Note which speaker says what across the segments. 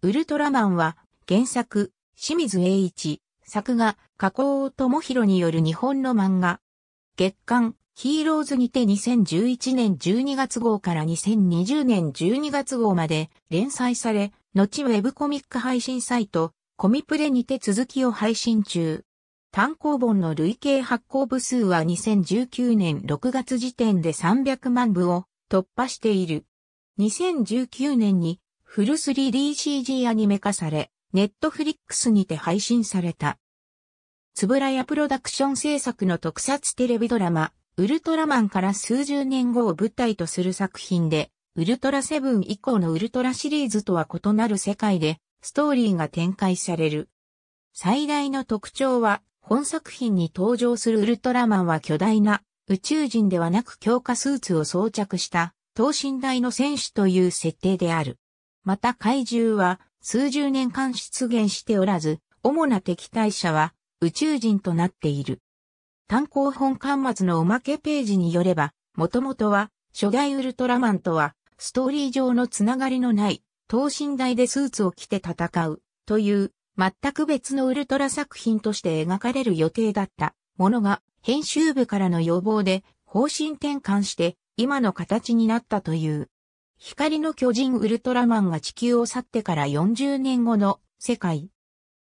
Speaker 1: ウルトラマンは原作、清水栄一、作画、加工智博による日本の漫画。月刊、ヒーローズにて2011年12月号から2020年12月号まで連載され、後ウェブコミック配信サイト、コミプレにて続きを配信中。単行本の累計発行部数は2019年6月時点で300万部を突破している。2019年にフル 3DCG アニメ化され、ネットフリックスにて配信された。つぶらやプロダクション制作の特撮テレビドラマ、ウルトラマンから数十年後を舞台とする作品で、ウルトラセブン以降のウルトラシリーズとは異なる世界で、ストーリーが展開される。最大の特徴は、本作品に登場するウルトラマンは巨大な宇宙人ではなく強化スーツを装着した等身大の選手という設定である。また怪獣は数十年間出現しておらず、主な敵対者は宇宙人となっている。単行本刊末のおまけページによれば、もともとは初代ウルトラマンとはストーリー上のつながりのない等身大でスーツを着て戦うという全く別のウルトラ作品として描かれる予定だったものが編集部からの要望で方針転換して今の形になったという。光の巨人ウルトラマンが地球を去ってから40年後の世界。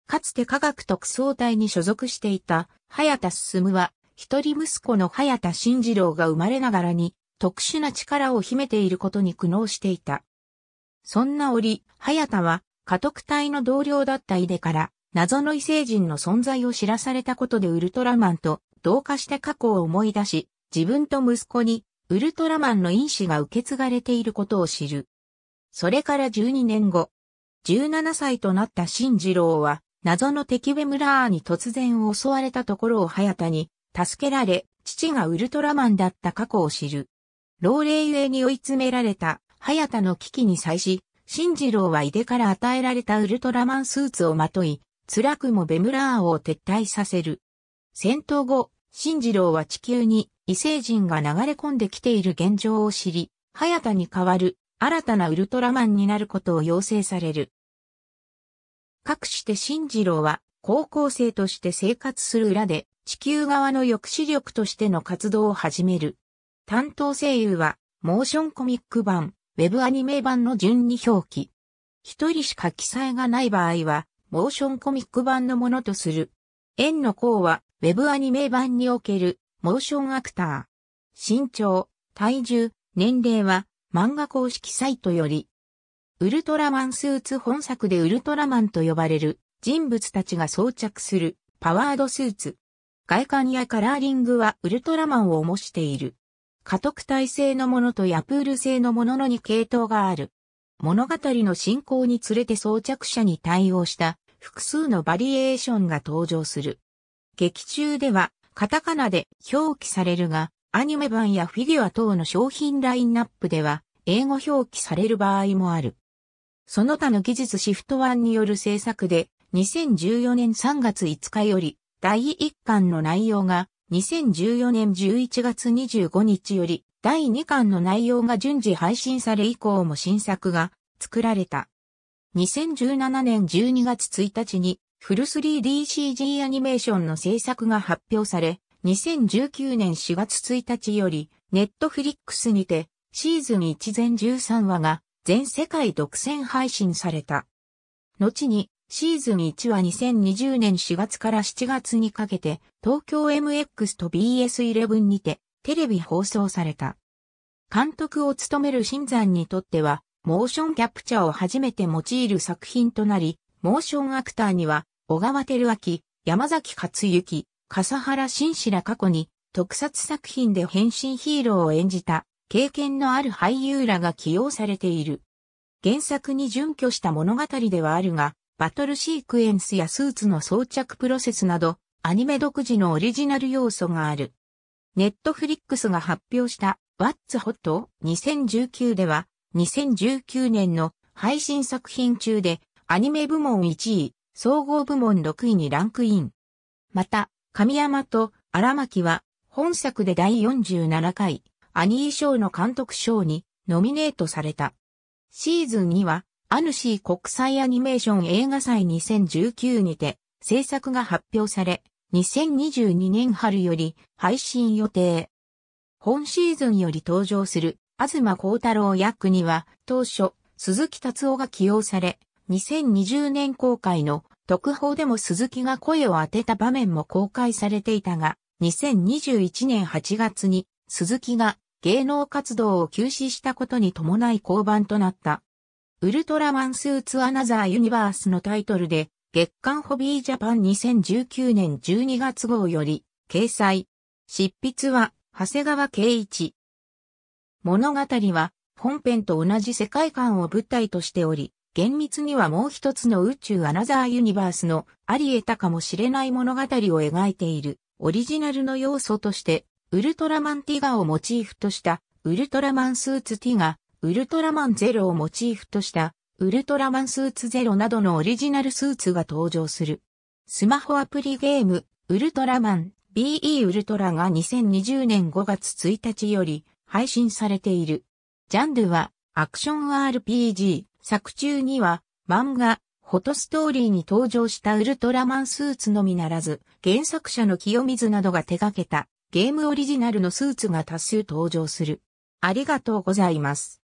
Speaker 1: かつて科学特捜隊に所属していた早田進は、一人息子の早田慎次郎が生まれながらに特殊な力を秘めていることに苦悩していた。そんな折、早田は家督隊の同僚だった井出から謎の異星人の存在を知らされたことでウルトラマンと同化した過去を思い出し、自分と息子にウルトラマンの因子が受け継がれていることを知る。それから12年後、17歳となった新次郎は、謎の敵ウェムラーに突然襲われたところを早田に助けられ、父がウルトラマンだった過去を知る。老齢ゆえに追い詰められた早田の危機に際し、新次郎は井出から与えられたウルトラマンスーツをまとい、辛くもベムラーを撤退させる。戦闘後、新次郎は地球に異星人が流れ込んできている現状を知り、早田に代わる新たなウルトラマンになることを要請される。かくして新次郎は高校生として生活する裏で地球側の抑止力としての活動を始める。担当声優はモーションコミック版、ウェブアニメ版の順に表記。一人しか記載がない場合は、モーションコミック版のものとする。円の項はウェブアニメ版におけるモーションアクター。身長、体重、年齢は漫画公式サイトより、ウルトラマンスーツ本作でウルトラマンと呼ばれる人物たちが装着するパワードスーツ。外観やカラーリングはウルトラマンを模している。家督体制のものとヤプール製のものの2系統がある。物語の進行につれて装着者に対応した複数のバリエーションが登場する。劇中ではカタカナで表記されるが、アニメ版やフィギュア等の商品ラインナップでは英語表記される場合もある。その他の技術シフト1による制作で2014年3月5日より第1巻の内容が2014年11月25日より第2巻の内容が順次配信され以降も新作が作られた。2017年12月1日にフル 3DCG アニメーションの制作が発表され、2019年4月1日より、ネットフリックスにて、シーズン1全13話が、全世界独占配信された。後に、シーズン1は2020年4月から7月にかけて、東京 MX と BS11 にて、テレビ放送された。監督を務める新山にとっては、モーションキャプチャーを初めて用いる作品となり、モーションアクターには小川照明、山崎克幸、笠原紳氏ら過去に特撮作品で変身ヒーローを演じた経験のある俳優らが起用されている。原作に準拠した物語ではあるが、バトルシークエンスやスーツの装着プロセスなど、アニメ独自のオリジナル要素がある。ネットフリックスが発表した What's Hot 2019では、2019年の配信作品中でアニメ部門1位、総合部門6位にランクイン。また、神山と荒牧は、本作で第47回、アニー賞の監督賞にノミネートされた。シーズン2は、アヌシー国際アニメーション映画祭2019にて、制作が発表され、2022年春より配信予定。本シーズンより登場する、東光太郎役には、当初、鈴木達夫が起用され、2020年公開の特報でも鈴木が声を当てた場面も公開されていたが、2021年8月に鈴木が芸能活動を休止したことに伴い降板となった。ウルトラマンスーツアナザーユニバースのタイトルで月刊ホビージャパン2019年12月号より掲載。執筆は長谷川圭一。物語は本編と同じ世界観を舞台としており、厳密にはもう一つの宇宙アナザーユニバースのあり得たかもしれない物語を描いているオリジナルの要素として、ウルトラマンティガをモチーフとしたウルトラマンスーツティガ、ウルトラマンゼロをモチーフとしたウルトラマンスーツゼロなどのオリジナルスーツが登場する。スマホアプリゲーム、ウルトラマン BE ウルトラが2020年5月1日より配信されている。ジャンルはアクション RPG、作中には、漫画、フォトストーリーに登場したウルトラマンスーツのみならず、原作者の清水などが手掛けたゲームオリジナルのスーツが多数登場する。ありがとうございます。